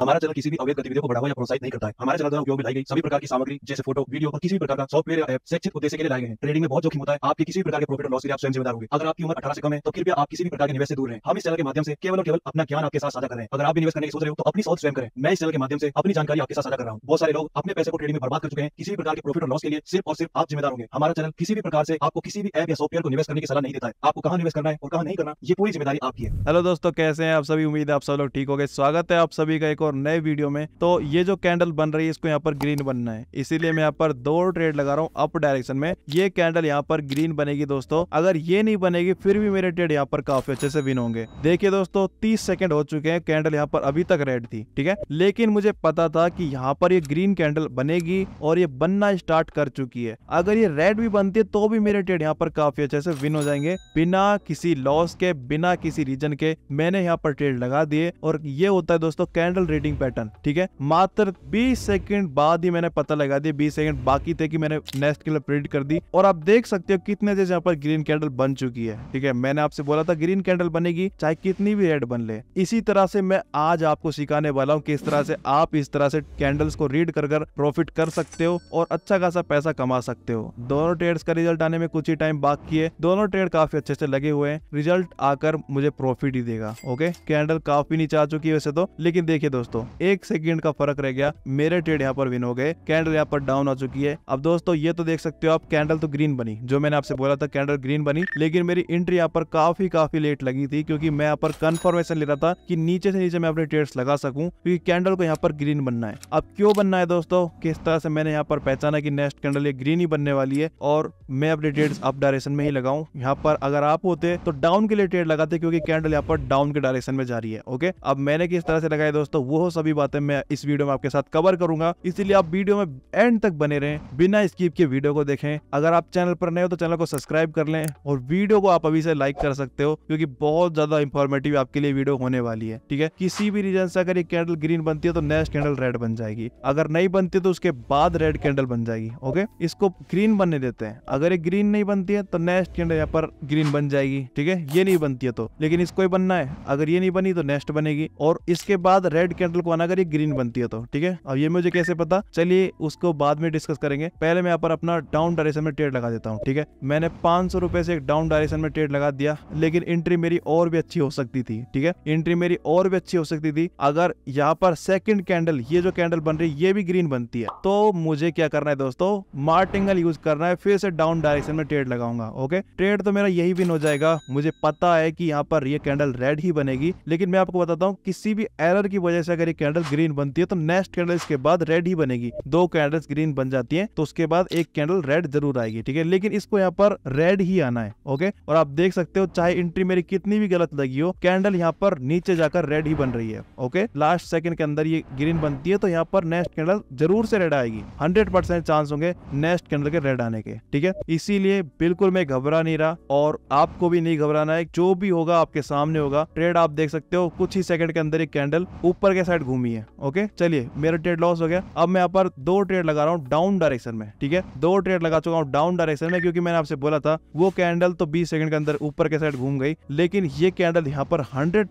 हमारा चैनल किसी भी अवैध गतिविधियों को बढ़ावा या प्रोत्साहित नहीं करता है हमारे चैनल द्वारा उपयोग में लाई गई सभी प्रकार की सामग्री जैसे फोटो वीडियो और किसी भी प्रकार का सॉफ्टवेयर ऐप शैक्षिक उद्देश्य के लिए लाए गए हैं ट्रेडिंग में बहुत जोखिम होता है आपके किसी भी प्रकार के प्रॉफिट और लॉस के लिए आप स्वयं जिम्मेदार होंगे अगर आपकी उम्र अठारह से कम है तो कृपया आप किसी भी प्रकार के निवेश से दूर रहे हम इस चैनल के माध्यम से केवल और केवल अपना ज्ञान आपके साथ साझा कर रहे हैं अगर आप निवेश करने की सोच रहे हो तो अपनी सोच स्वयं करें मैं इस चैनल के माध्यम से अपनी जानकारी आपके साथ साझा कर रहा हूँ बहुत सारे लोग अपने पैसे को ट्रेडिंग में बर्बाद कर चुके हैं किसी भी प्रकार के प्रॉफिट और लॉस के लिए सिर्फ और सिर्फ आप जिम्मेदार होंगे हमारा चैनल किसी भी प्रकार से आपको किसी भी ऐप या सॉफ्टवेयर को निवेश करने की सलाह नहीं देता है आपको कहाँ निवेश करना है और कहाँ नहीं करना ये पूरी जिम्मेदारी आपकी है हेलो दोस्तों कैसे हैं आप सभी उम्मीद है आप सब लोग ठीक हो गए स्वागत है आप सभी का एक और और नए वीडियो में तो ये जो कैंडल बन रही है इसको यहाँ पर ग्रीन बनना है इसीलिए मैं यहाँ पर दो ट्रेड लगा रहा हूँ अप डायरेक्शन में ये कैंडल यहाँ पर ग्रीन बनेगी दोस्तों अगर ये नहीं बनेगी फिर भी मेरे ट्रेड यहाँ पर काफी अच्छे से विन होंगे देखिए दोस्तों तीस सेकंड हो चुके हैं कैंडल यहाँ पर अभी तक रेड थी ठीक है लेकिन मुझे पता था की यहाँ पर ये ग्रीन कैंडल बनेगी और ये बनना स्टार्ट कर चुकी है अगर ये रेड भी बनती है तो भी मेरे ट्रेड यहाँ पर काफी अच्छे से विन हो जाएंगे बिना किसी लॉस के बिना किसी रीजन के मैंने यहाँ पर ट्रेड लगा दिए और ये होता है दोस्तों कैंडल ब्रीडिंग पैटर्न ठीक है मात्र 20 सेकंड बाद ही मैंने पता लगा दिया 20 सेकंड बाकी थे कि मैंने नेस्ट के लिए प्रेड कर दी और आप देख सकते हो कितने देर यहाँ पर ग्रीन कैंडल बन चुकी है ठीक है मैंने आपसे बोला था ग्रीन कैंडल बनेगी चाहे कितनी भी रेड बन ले इसी तरह से मैं आज आपको सिखाने वाला हूँ किस तरह से आप इस तरह से कैंडल्स को रीड कर कर प्रॉफिट कर सकते हो और अच्छा खासा पैसा कमा सकते हो दोनों ट्रेड्स का रिजल्ट आने में कुछ ही टाइम बाकी है दोनों ट्रेड काफी अच्छे से लगे हुए हैं रिजल्ट आकर मुझे प्रॉफिट ही देगा ओके कैंडल काफी नीचे आ चुकी है वैसे तो लेकिन देखिए दोस्तों दोस्तों एक सेकंड का फर्क रह गया मेरे ट्रेड यहाँ पर विन हो गए कैंडल यहाँ पर डाउन आ चुकी है अब दोस्तों ये तो देख सकते हो आप कैंडल तो ग्रीन बनी जो मैंने आपसे बोला था कैंडल ग्रीन बनी लेकिन मेरी एंट्री यहाँ पर काफी काफी लेट लगी थी क्योंकि मैं यहाँ पर कन्फर्मेशन ले रहा था की नीचे से नीचे मैं अपने ट्रेड लगा सकूं क्योंकि कैंडल को यहाँ पर ग्रीन बनना है अब क्यों बनना है दोस्तों किस तरह से मैंने यहाँ पर पहचाना की नेक्स्ट कैंडल ये ग्रीन ही बनने वाली है और मैं अपने ट्रेड अप डायरेक्शन में ही लगाऊ यहाँ पर अगर आप होते तो डाउन के लिए ट्रेड लगाते क्योंकि कैंडल यहाँ पर डाउन के डायरेक्शन में जा रही है ओके अब मैंने किस तरह से लगाया दोस्तों वो वो सभी बातें मैं इस वीडियो में आपके साथ कवर करूंगा इसीलिए आप वीडियो में एंड तक बने रहें बिना स्कीप के वीडियो को देखें अगर आप चैनल पर नए हो तो चैनल को सब्सक्राइब कर लें और वीडियो को आप अभी से लाइक कर सकते हो क्योंकि बहुत ज्यादा इंफॉर्मेटिव आपके लिए वीडियो होने वाली है ठीक है किसी भी रीजन से अगर ये कैंडल ग्रीन बनती है तो नेक्स्ट कैंडल रेड बन जाएगी अगर नहीं बनती है तो उसके बाद रेड कैंडल बन जाएगी ओके इसको ग्रीन बनने देते हैं अगर ये ग्रीन नहीं बनती है तो नेक्स्ट कैंडल यहाँ पर ग्रीन बन जाएगी ठीक है ये नहीं बनती है तो लेकिन इसको ही बनना है अगर ये नहीं बनी तो नेक्स्ट बनेगी और इसके बाद रेड कैंडल मेटल को आना अगर ये ग्रीन बनती है तो ठीक है अब ये मुझे कैसे पता चलिए उसको बाद में डिस्कस करेंगे पहले मैं यहाँ पर अपना डाउन डायरेक्शन में ट्रेड लगा देता हूँ ठीक है मैंने पांच सौ से एक डाउन डायरेक्शन में ट्रेड लगा दिया लेकिन एंट्री मेरी और भी अच्छी हो सकती थी ठीक है एंट्री मेरी और भी अच्छी हो सकती थी अगर यहाँ पर सेकंड कैंडल ये जो कैंडल बन रही है ये भी ग्रीन बनती है तो मुझे क्या करना है दोस्तों मार्टिंगल यूज करना है फिर से डाउन डायरेक्शन में ट्रेड लगाऊंगा ओके ट्रेड तो मेरा यही विन हो जाएगा मुझे पता है कि यहाँ पर ये कैंडल रेड ही बनेगी लेकिन मैं आपको बताता हूँ किसी भी एरर की वजह से से अगर ये कैंडल ग्रीन बनती है तो नेक्स्ट कैंडल इसके बाद रेड ही बनेगी दो कैंडल्स ग्रीन बन जाती है तो उसके बाद एक कैंडल रेड जरूर आएगी ठीक है लेकिन इसको यहाँ पर रेड ही आना है ओके और आप देख सकते हो चाहे एंट्री मेरी कितनी भी गलत लगी हो कैंडल यहाँ पर नीचे जाकर रेड ही बन रही है ओके लास्ट सेकंड के अंदर ये ग्रीन बनती है तो यहाँ पर नेक्स्ट कैंडल जरूर से रेड आएगी हंड्रेड परसेंट चांस होंगे नेक्स्ट कैंडल के रेड आने के ठीक है इसीलिए बिल्कुल मैं घबरा नहीं रहा और आपको भी नहीं घबराना है जो भी होगा आपके सामने होगा ट्रेड आप देख सकते हो कुछ ही सेकंड के अंदर एक कैंडल ऊपर के के साइड घूमी है ओके चलिए मेरा ट्रेड लॉस हो गया अब मैं यहाँ पर दो ट्रेड लगा रहा हूँ डाउन डायरेक्शन में ठीक है दो ट्रेड लगा चुका हूँ डाउन डायरेक्शन में क्योंकि मैंने आपसे बोला था वो कैंडल तो बीस सेकंड के अंदर ऊपर के साइड घूम गई लेकिन ये कैंडल यहाँ पर हंड्रेड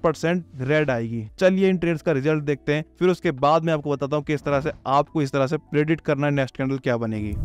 रेड आएगी चलिए इन ट्रेड का रिजल्ट देखते हैं फिर उसके बाद में आपको बताता हूँ किस तरह से आपको इस तरह से प्रेडिक्ट करना है नेक्स्ट कैंडल क्या बनेगी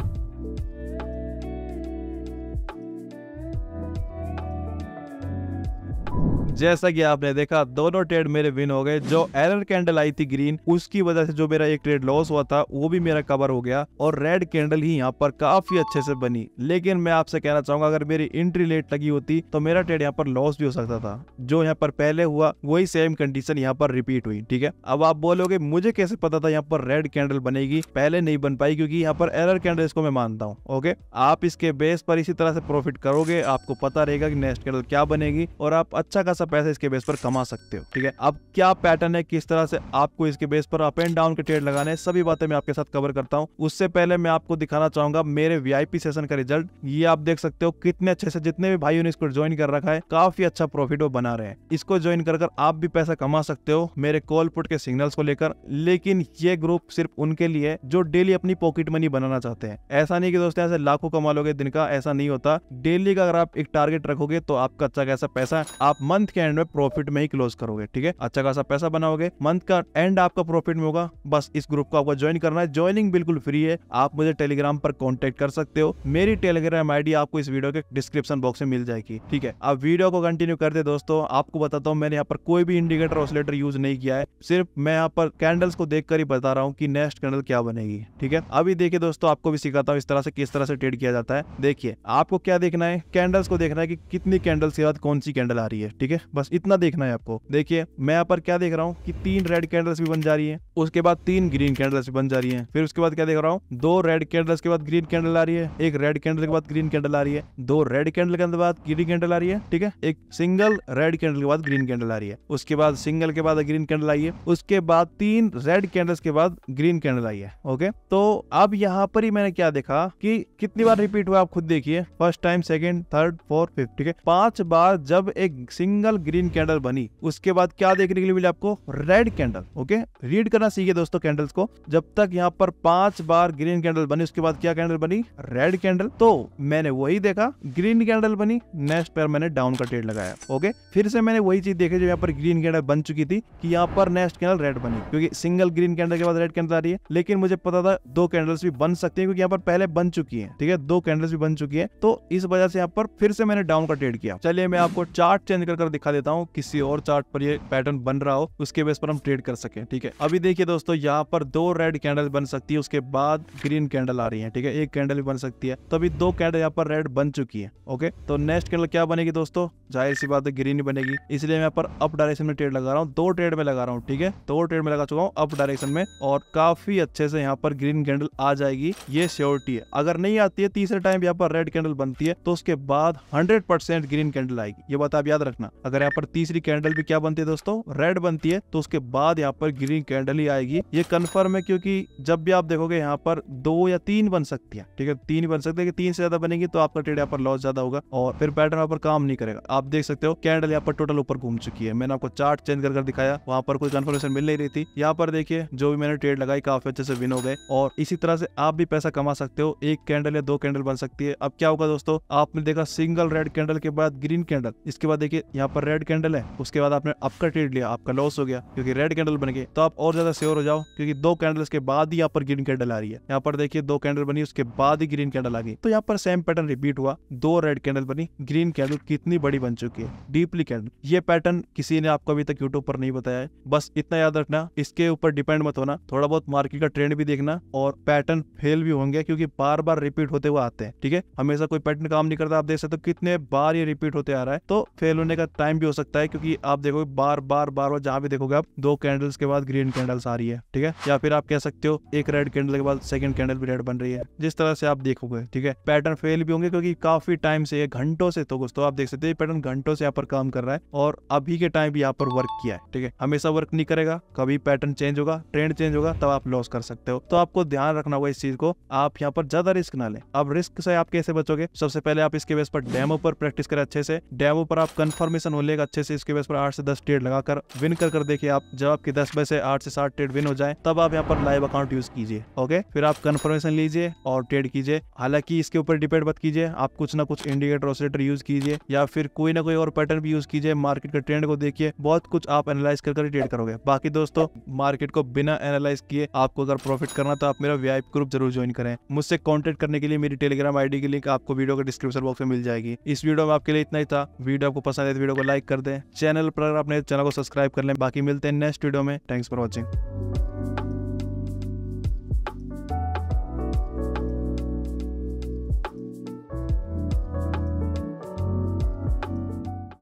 जैसा कि आपने देखा दोनों ट्रेड मेरे विन हो गए जो एरर कैंडल आई थी ग्रीन उसकी वजह से जो मेरा एक ट्रेड लॉस हुआ था वो भी मेरा कवर हो गया और रेड कैंडल ही यहाँ पर काफी अच्छे से बनी लेकिन मैं आपसे कहना चाहूंगा अगर मेरी एंट्री लेट लगी होती तो मेरा ट्रेड यहाँ पर लॉस भी हो सकता था जो यहाँ पर पहले हुआ वही सेम कंडीशन यहाँ पर रिपीट हुई ठीक है अब आप बोलोगे मुझे कैसे पता था यहाँ पर रेड कैंडल बनेगी पहले नहीं बन पाई क्योंकि यहाँ पर एरर कैंडल इसको मैं मानता हूँ ओके आप इसके बेस पर इसी तरह से प्रॉफिट करोगे आपको पता रहेगा कि नेक्स्ट कैंडल क्या बनेगी और आप अच्छा खासा सा पैसा इसके बेस पर कमा सकते हो ठीक है अब क्या पैटर्न है किस तरह से आपको इसके बेस पर अप एंड डाउन के ट्रेड लगाने सभी बातें मैं आपके साथ कवर करता हूँ उससे पहले मैं आपको दिखाना चाहूंगा मेरे वीआईपी सेशन का रिजल्ट ये आप देख सकते हो कितने अच्छे से जितने भी भाइयों ने इसको ज्वाइन कर रखा है काफी अच्छा प्रॉफिट वो बना रहे हैं इसको ज्वाइन कर आप भी पैसा कमा सकते हो मेरे कॉल पुट के सिग्नल्स को लेकर लेकिन ये ग्रुप सिर्फ उनके लिए जो डेली अपनी पॉकेट मनी बनाना चाहते हैं ऐसा नहीं कि दोस्तों ऐसे लाखों कमा लोगे दिन का ऐसा नहीं होता डेली का अगर आप एक टारगेट रखोगे तो आपका अच्छा कैसा पैसा आप मंथ के एंड में प्रॉफिट में ही क्लोज करोगे ठीक है अच्छा खासा पैसा बनाओगे मंथ का एंड आपका प्रॉफिट में होगा बस इस ग्रुप को आपको ज्वाइन करना है ज्वाइनिंग बिल्कुल फ्री है आप मुझे टेलीग्राम पर कॉन्टेक्ट कर सकते हो मेरी टेलीग्राम आईडी आपको इस वीडियो के डिस्क्रिप्शन बॉक्स में मिल जाएगी ठीक है आप वीडियो को कंटिन्यू करते दोस्तों आपको बताता हूँ मैंने यहाँ पर कोई भी इंडिकेटर ऑसलेटर यूज नहीं किया है सिर्फ मैं यहाँ पर कैंडल्स को देख ही बता रहा हूँ की नेक्स्ट कैंडल क्या बनेगी ठीक है अभी देखिए दोस्तों आपको भी सिखाता हूँ इस तरह से किस तरह से ट्रेड किया जाता है देखिए आपको क्या देखना है कैंडल्स को देखना है कि कितनी कैंडल्स के बाद कौन सी कैंडल आ रही है ठीक है बस इतना देखना है आपको देखिए मैं यहाँ पर क्या देख रहा हूँ कि तीन रेड कैंडल्स भी बन जा रही है उसके बाद तीन ग्रीन कैंडल्स भी बन जा रही है फिर उसके बाद क्या देख रहा हूँ दो रेड कैंडल्स के बाद ग्रीन कैंडल आ रही है एक रेड कैंडल के बाद ग्रीन कैंडल आ रही है दो रेड कैंडल के बाद ग्रीन कैंडल आ रही है ठीक है एक सिंगल रेड कैंडल के बाद ग्रीन कैंडल आ रही है उसके बाद सिंगल के बाद ग्रीन कैंडल आई है उसके बाद तीन रेड कैंडल्स के बाद ग्रीन कैंडल आई है ओके तो अब यहाँ पर ही मैंने क्या देखा कि कितनी बार रिपीट हुआ आप खुद देखिए first time second third fourth fifth ठीक है पांच बार जब एक सिंगल कैंडल ग्रीन कैंडल बनी उसके बाद क्या देखने के लिए मिले आपको रेड कैंडल ओके रीड करना सीखिए दोस्तों कैंडल्स को जब तक यहाँ पर पांच बार ग्रीन कैंडल बनी उसके बाद क्या कैंडल बनी रेड कैंडल तो मैंने वही देखा ग्रीन कैंडल बनी नेक्स्ट पर मैंने डाउन का ट्रेड लगाया ओके फिर से मैंने वही चीज देखी जो यहाँ पर ग्रीन कैंडल बन चुकी थी कि यहाँ पर नेक्स्ट कैंडल रेड बनी क्योंकि सिंगल ग्रीन कैंडल के बाद रेड कैंडल आ रही है लेकिन मुझे पता था दो कैंडल्स भी बन सकती है क्योंकि यहाँ पर पहले बन चुकी है ठीक है दो कैंडल्स भी बन चुकी है तो इस वजह से यहाँ पर फिर से मैंने डाउन का ट्रेड किया चलिए मैं आपको चार्ट चेंज कर दिखा दिखा देता हूँ किसी और चार्ट पर ये पैटर्न बन रहा हो उसके बेस पर हम ट्रेड कर सके ठीक है अभी देखिए दोस्तों यहाँ पर दो रेड कैंडल बन सकती है उसके बाद ग्रीन कैंडल आ रही है ठीक है एक कैंडल भी बन सकती है तो अभी दो कैंडल यहाँ पर रेड बन चुकी है ओके तो नेक्स्ट कैंडल क्या बनेगी दोस्तों जाहिर सी बात है ग्रीन ही बनेगी इसलिए मैं यहाँ पर अप डायरेक्शन में ट्रेड लगा रहा हूँ दो ट्रेड में लगा रहा हूँ ठीक है दो ट्रेड में लगा चुका हूँ अप डायरेक्शन में और काफी अच्छे से यहाँ पर ग्रीन कैंडल आ जाएगी ये श्योरिटी है अगर नहीं आती है तीसरे टाइम यहाँ पर रेड कैंडल बनती है तो उसके बाद हंड्रेड ग्रीन कैंडल आएगी ये बात आप याद रखना अगर अगर यहाँ पर तीसरी कैंडल भी क्या बनती है दोस्तों रेड बनती है तो उसके बाद यहाँ पर ग्रीन कैंडल ही आएगी ये कन्फर्म है क्योंकि जब भी आप देखोगे यहाँ पर दो या तीन बन सकती है ठीक है तीन बन सकते हैं तीन से ज्यादा बनेगी तो आपका ट्रेड यहाँ पर लॉस ज्यादा होगा और फिर पैटर्न यहाँ पर काम नहीं करेगा आप देख सकते हो कैंडल यहाँ पर टोटल ऊपर घूम चुकी है मैंने आपको चार्ट चेंज कर, कर दिखाया वहां पर कोई कन्फर्मेशन मिल नहीं रही थी यहाँ पर देखिए जो भी मैंने ट्रेड लगाई काफी अच्छे से विन हो गए और इसी तरह से आप भी पैसा कमा सकते हो एक कैंडल या दो कैंडल बन सकती है अब क्या होगा दोस्तों आपने देखा सिंगल रेड कैंडल के बाद ग्रीन कैंडल इसके बाद देखिए यहाँ पर रेड कैंडल है उसके बाद आपने आपका ट्रेड लिया आपका लॉस हो गया क्योंकि रेड कैंडल बन गए तो आप और ज्यादा श्योर हो जाओ क्योंकि दो कैंडल्स के बाद ही यहाँ पर ग्रीन कैंडल आ रही है यहाँ पर देखिए दो कैंडल बनी उसके बाद ही ग्रीन कैंडल आ गई तो यहाँ पर सेम पैटर्न रिपीट हुआ दो रेड कैंडल बनी ग्रीन कैंडल कितनी बड़ी बन चुकी है डीपली कैंडल ये पैटर्न किसी ने आपको अभी तक यूट्यूब पर नहीं बताया है बस इतना याद रखना इसके ऊपर डिपेंड मत होना थोड़ा बहुत मार्केट का ट्रेंड भी देखना और पैटर्न फेल भी होंगे क्योंकि बार बार रिपीट होते हुए आते हैं ठीक है हमेशा कोई पैटर्न काम नहीं करता आप देख सकते हो कितने बार ये रिपीट होते आ रहा है तो फेल होने का टाइम भी हो सकता है क्योंकि आप देखो बार बार बार बार जहां भी देखोगे आप दो कैंडल्स के बाद ग्रीन कैंडल्स आ रही है ठीक है या फिर आप कह सकते हो एक रेड कैंडल के बाद सेकंड कैंडल भी रेड बन रही है जिस तरह से आप देखोगे ठीक है पैटर्न फेल भी होंगे क्योंकि काफी टाइम से घंटों से तो दोस्तों आप देख सकते हैं पैटर्न घंटों से यहाँ पर काम कर रहा है और अभी के टाइम भी यहाँ पर वर्क किया है ठीक है हमेशा वर्क नहीं करेगा कभी पैटर्न चेंज होगा ट्रेंड चेंज होगा तब आप लॉस कर सकते हो तो आपको ध्यान रखना होगा इस चीज को आप यहाँ पर ज्यादा रिस्क ना ले अब रिस्क से आप कैसे बचोगे सबसे पहले आप इसके बेस पर डेमो पर प्रैक्टिस करें अच्छे से डेमो पर आप कंफर्मेशन हो लेगा अच्छे से इसके बेस पर आठ से दस ट्रेड लगाकर विन कर कर देखिए आप जब आपके दस बजे से आठ से सात ट्रेड विन हो जाए तब आप यहाँ पर लाइव अकाउंट यूज कीजिए ओके फिर आप कन्फर्मेशन लीजिए और ट्रेड कीजिए हालांकि इसके ऊपर डिपेंड मत कीजिए आप कुछ ना कुछ इंडिकेटर ऑसिलेटर यूज कीजिए या फिर कोई ना कोई और पैटर्न भी यूज कीजिए मार्केट के ट्रेंड को देखिए बहुत कुछ आप एनालाइज कर ट्रेड करोगे बाकी दोस्तों मार्केट को बिना एनालाइज किए आपको अगर प्रॉफिट करना तो आप मेरा वीआईपी ग्रुप जरूर ज्वाइन करें मुझसे कॉन्टेक्ट करने के लिए मेरी टेलीग्राम आईडी की लिंक आपको वीडियो के डिस्क्रिप्शन बॉक्स में मिल जाएगी इस वीडियो में आपके लिए इतना ही था वीडियो आपको पसंद है तो वीडियो को लाइक कर दें चैनल पर अपने तो चैनल को सब्सक्राइब कर लें बाकी मिलते हैं नेक्स्ट वीडियो में थैंक्स फॉर वॉचिंग